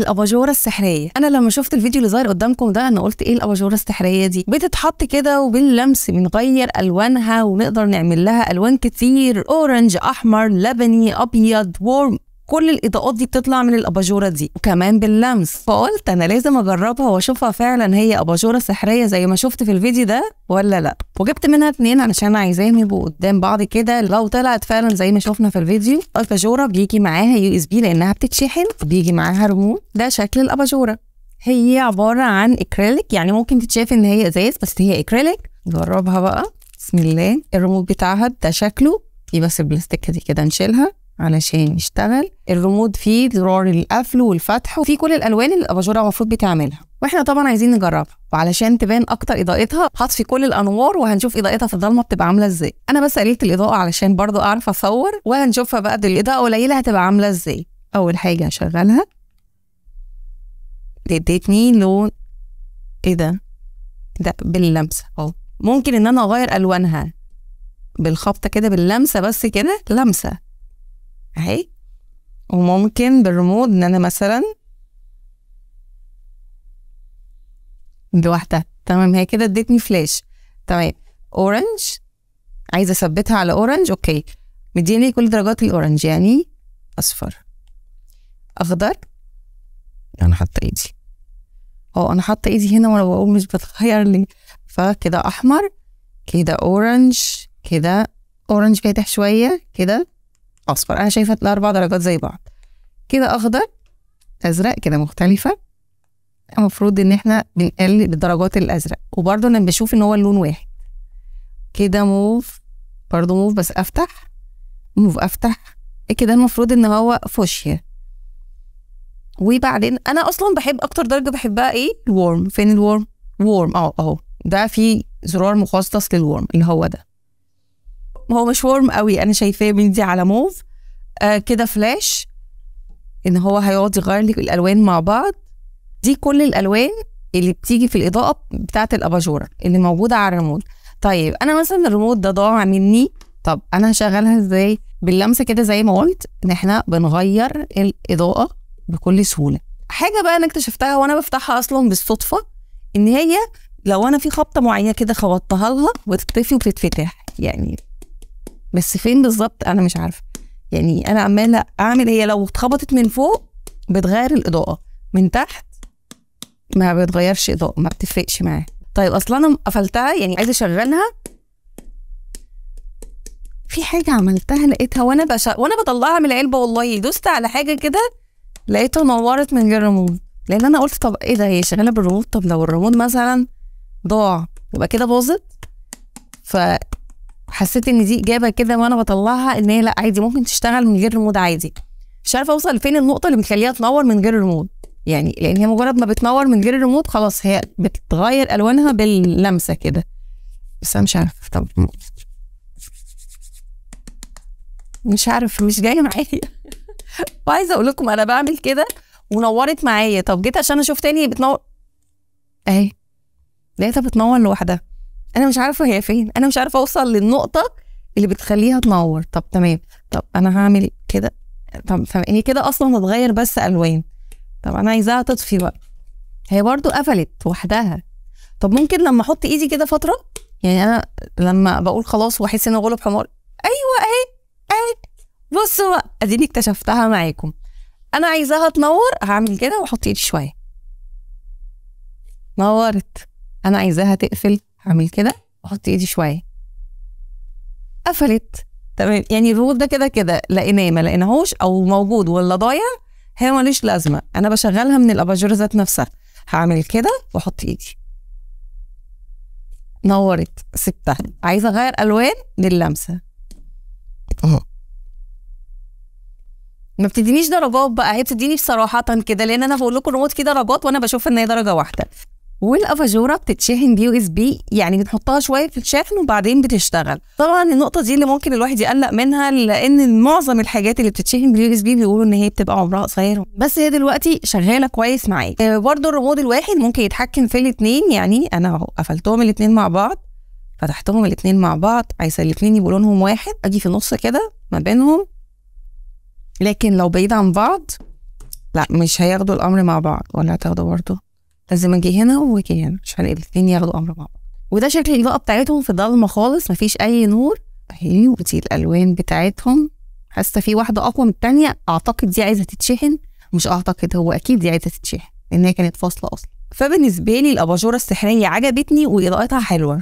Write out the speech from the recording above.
الاباجوره السحريه انا لما شفت الفيديو اللي ظاهر قدامكم ده انا قلت ايه الاباجوره السحريه دي بتتحط كده وباللمس بنغير الوانها ونقدر نعمل لها الوان كتير اورنج احمر لبني ابيض وورم كل الاضاءات دي بتطلع من الاباجوره دي وكمان باللمس فقلت انا لازم اجربها واشوفها فعلا هي اباجوره سحريه زي ما شفت في الفيديو ده ولا لا وجبت منها اتنين علشان عايزاهم يبقوا قدام بعض كده لو طلعت فعلا زي ما شفنا في الفيديو الاباجوره بيجي معاها يو اس بي لانها بتتشحن بيجي معاها ريموت ده شكل الاباجوره هي عباره عن اكريليك يعني ممكن تتشاف ان هي ازاز بس هي اكريليك جربها بقى بسم الله الريموت بتاعها ده شكله في بس البلاستيكه دي كده نشيلها علشان يشتغل الرمود فيه زرار القفل والفتح وفيه كل الالوان اللي الاباجوره المفروض بتعملها واحنا طبعا عايزين نجربها وعلشان تبان اكتر اضاءتها هطفي كل الانوار وهنشوف اضاءتها في الضلمه بتبقى عامله ازاي انا بس قللت الاضاءه علشان برضو اعرف اصور وهنشوفها بقى بالاضاءه قليله هتبقى عامله ازاي اول حاجه هشغلها اديتني لون ايه ده ده باللمسه اهو ممكن ان انا اغير الوانها بالخبطه كده باللمسه بس كده لمسه اهي وممكن بالرمود ان انا مثلا لوحدها تمام هي كده ادتني فلاش تمام اورنج عايزه اثبتها على اورنج اوكي مديني كل درجات الاورنج يعني اصفر اخضر انا حاطه ايدي اه انا حاطه ايدي هنا وانا بقول مش بتغير لي فكده احمر كده اورنج كده اورنج فاتح شويه كده اصفر انا شايفه الاربع درجات زي بعض كده اخضر ازرق كده مختلفه المفروض ان احنا بنقلل الدرجات الازرق وبرده انا بشوف ان هو اللون واحد كده موف برضو موف بس افتح موف افتح كده المفروض ان هو فوشيا وبعدين انا اصلا بحب اكتر درجه بحبها ايه الورم فين الورم وورم اهو اهو ده في زرار مخصص للورم اللي هو ده هو مش ورم قوي انا شايفاه بيدي على موف آه كده فلاش ان هو هيقعد يغير لي الالوان مع بعض دي كل الالوان اللي بتيجي في الاضاءه بتاعه الاباجوره اللي موجوده على الريموت طيب انا مثلا الريموت ده ضاع مني طب انا هشغلها ازاي باللمسه كده زي ما قلت ان احنا بنغير الاضاءه بكل سهوله حاجه بقى انا اكتشفتها وانا بفتحها اصلا بالصدفه ان هي لو انا في خبطه معينه كده خبطتها لها بتطفي وبتتفتح يعني بس فين بالظبط انا مش عارفه يعني انا عماله اعمل هي لو اتخبطت من فوق بتغير الاضاءه من تحت ما بتغيرش اضاءه ما بتفرقش معايا طيب اصلا انا قفلتها يعني عايزه اشغلها في حاجه عملتها لقيتها وانا بش... وانا بطلعها من العلبه والله دوست على حاجه كده لقيتها نورت من غير ريموت لان انا قلت طب ايه ده هي شغاله بالريموت طب لو الريموت مثلا ضاع يبقى كده باظت ف حسيت ان دي اجابه كده وانا بطلعها ان هي لا عادي ممكن تشتغل من غير ريموت عادي مش عارفه اوصل لفين النقطه اللي بتخليها تنور من غير ريموت يعني لان هي مجرد ما بتنور من غير ريموت خلاص هي بتتغير الوانها باللمسه كده بس انا مش عارفه طب مش عارف مش جايه معايا وعايزه اقول لكم انا بعمل كده ونورت معايا طب جيت عشان اشوف تاني بتنور اهي لقيتها بتنور لوحدها انا مش عارفه هي فين انا مش عارفه اوصل للنقطه اللي بتخليها تنور طب تمام طب انا هعمل كده طب فهي كده اصلا هتغير بس الوان طب انا عايزاها تطفي بقى هي برضو قفلت وحدها طب ممكن لما احط ايدي كده فتره يعني انا لما بقول خلاص واحس ان غلب حمار ايوه اهي اهي بصوا بقى اديني اكتشفتها معاكم انا عايزاها تنور هعمل كده واحط ايدي شويه نورت انا عايزاها تقفل اعمل كده واحط ايدي شويه قفلت تمام يعني الروبوت ده كده كده لقيناه ما لقيناهوش او موجود ولا ضايع هي ملوش لازمه انا بشغلها من الاباجور ذات نفسها هعمل كده واحط ايدي نورت سبتها عايزه اغير الوان للمسه اه ما بتدينيش درجات بقى هي بتديني بصراحه كده لان انا بقول لكم الروبوت كده درجات وانا بشوف ان هي درجه واحده والافاجوره بتتشحن بي يو اس بي يعني بنحطها شويه في الشاحن وبعدين بتشتغل طبعا النقطه دي اللي ممكن الواحد يقلق منها لان معظم الحاجات اللي بتتشحن باليو اس بي بيقولوا ان هي بتبقى عمرها قصير بس هي دلوقتي شغاله كويس معايا آه، برضه الريموت الواحد ممكن يتحكم في الاثنين يعني انا اهو قفلتهم الاثنين مع بعض فتحتهم الاثنين مع بعض عايزه الاثنين يبقوا لونهم واحد اجي في النص كده ما بينهم لكن لو بعيد عن بعض لا مش هياخدوا الامر مع بعض ولا هتاخدوا برضه لازم اجي هنا واجي هنا عشان الاثنين ياخدوا امر مع بعض وده شكل الاضاءه بتاعتهم في ضلمه خالص مفيش اي نور اهي ودي الالوان بتاعتهم حاسه في واحده اقوى من الثانيه اعتقد دي عايزه تتشحن مش اعتقد هو اكيد دي عايزه تتشحن لان هي كانت فاصله اصلا فبالنسبه لي الاباجوره السحريه عجبتني واضاءتها حلوه